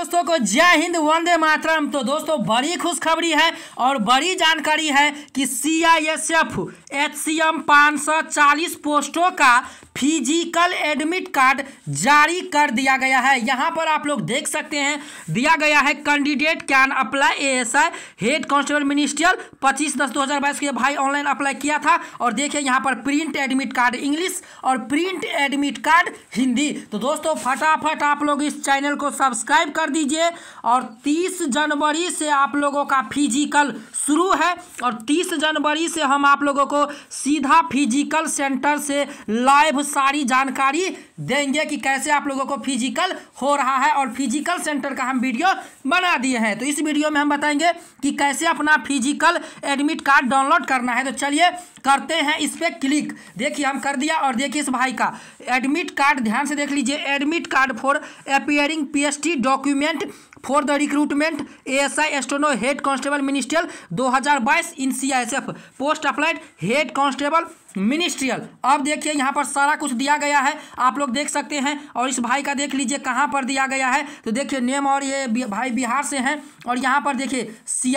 दोस्तों को जय हिंद वंदे मातरम तो दोस्तों बड़ी खुशखबरी है और बड़ी जानकारी है कि C I S F H C M पाँच सौ चालीस पोस्टों का फिजिकल एडमिट कार्ड जारी कर दिया गया है यहाँ पर आप लोग देख सकते हैं दिया गया है candidate can apply ASI head constable ministerial 25 दस 2022 के भाई ऑनलाइन अप्लाई किया था और देखिए यहाँ पर प्रिंट एडमिट कार्ड इंग्लिश और प्रिंट एडमिट कार्ड हिंदी तो दोस्तों फटाफट आप लोग इस चैनल को सब्सक्राइब कर दीजिए और तीस जनवरी से आप लोगों का फिजिकल शुरू है और तीस जनवरी से हम आप लोगों को सीधा फिजिकल सेंटर से लाइव हम सारी जानकारी देंगे कि कैसे आप लोगों को फिजिकल हो रहा है और फिजिकल सेंटर का हम वीडियो बना दिए हैं तो इस वीडियो में हम बताएंगे कि कैसे अपना फिजिकल एडमिट कार्ड डाउनलोड करना है तो चलिए करते हैं इस पर क्लिक देखिए हम कर दिया और देखिए इस भाई का एडमिट कार्ड ध्यान से देख लीजिए admit card for appearing PST document for the recruitment A S I steno head constable ministerial 2022 in CISF post applied head constable ministerial अब देखिए यहाँ पर सारा सारा कुछ दिया गया है आप लोग देख सकते हैं और इस भाई का देख लीजिए कहाँ पर दिया गया है तो देखिए नेम और ये भाई बिहार से हैं और यहाँ पर देखिए सी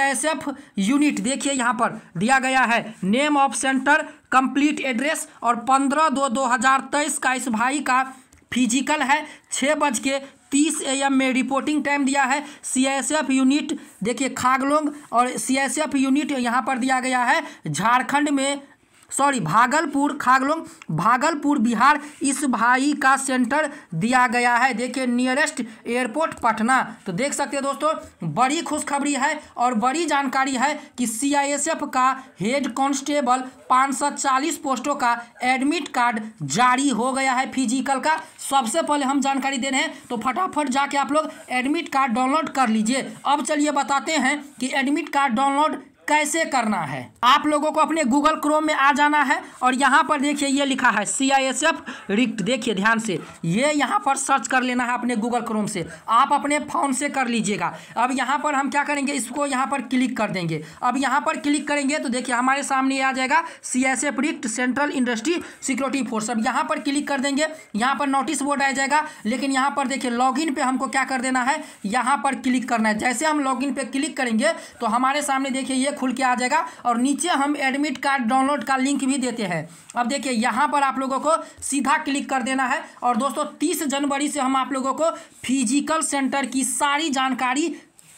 यूनिट देखिए यहाँ पर दिया गया है name of centre complete address और पंद्रह दो दो हज़ार तेईस का इस भाई का फिजिकल है छः बज के तीस ए एम में रिपोर्टिंग टाइम दिया है सी एस एफ यूनिट देखिए खागलोंग और सी एस एफ यूनिट यहाँ पर दिया गया है झारखंड में सॉरी भागलपुर खागलोंग भागलपुर बिहार इस भाई का सेंटर दिया गया है देखिए नियरेस्ट एयरपोर्ट पटना तो देख सकते हैं दोस्तों बड़ी खुशखबरी है और बड़ी जानकारी है कि सीआईएसएफ का हेड कांस्टेबल 540 पोस्टों का एडमिट कार्ड जारी हो गया है फिजिकल का सबसे पहले हम जानकारी दे रहे हैं तो फटाफट जाके आप लोग एडमिट कार्ड डाउनलोड कर लीजिए अब चलिए बताते हैं कि एडमिट कार्ड डाउनलोड कैसे करना है आप लोगों को अपने गूगल क्रोम में आ जाना है और यहाँ पर देखिए ये लिखा है सी आई एस एफ रिक्ट देखिए ध्यान से ये यहाँ पर सर्च कर लेना है अपने गूगल क्रोम से आप अपने फ़ोन से कर लीजिएगा अब यहाँ पर हम क्या करेंगे इसको यहाँ पर क्लिक कर देंगे अब यहाँ पर क्लिक करेंगे तो देखिए हमारे सामने आ जाएगा सी एस एफ रिक्ट सेंट्रल इंडस्ट्री सिक्योरिटी फोर्स अब यहाँ पर क्लिक कर देंगे यहाँ पर नोटिस बोर्ड आ जाएगा लेकिन यहाँ पर देखिए लॉगिन इन हमको क्या कर देना है यहाँ पर क्लिक करना है जैसे हम लॉग इन क्लिक करेंगे तो हमारे सामने देखिए ये खुल के आ जाएगा और नीचे हम एडमिट कार्ड डाउनलोड का लिंक भी देते हैं अब देखिए यहाँ पर आप लोगों को सीधा क्लिक कर देना है और दोस्तों तीस जनवरी से हम आप लोगों को फिजिकल सेंटर की सारी जानकारी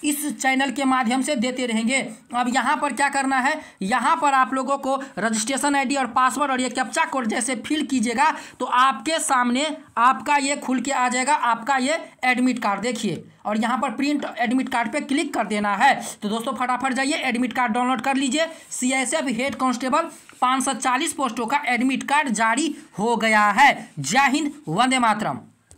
इस चैनल के माध्यम से देते रहेंगे अब यहाँ पर क्या करना है यहाँ पर आप लोगों को रजिस्ट्रेशन आईडी और पासवर्ड और ये कैप्चा कोड जैसे फिल कीजिएगा तो आपके सामने आपका ये खुल के आ जाएगा आपका ये एडमिट कार्ड देखिए और यहाँ पर प्रिंट एडमिट कार्ड पे क्लिक कर देना है तो दोस्तों फटाफट जाइए एडमिट कार्ड डाउनलोड कर लीजिए सीएसएफ हेड कांस्टेबल 540 पोस्टों का एडमिट कार्ड जारी हो गया है जय हिंद वंदे मातरम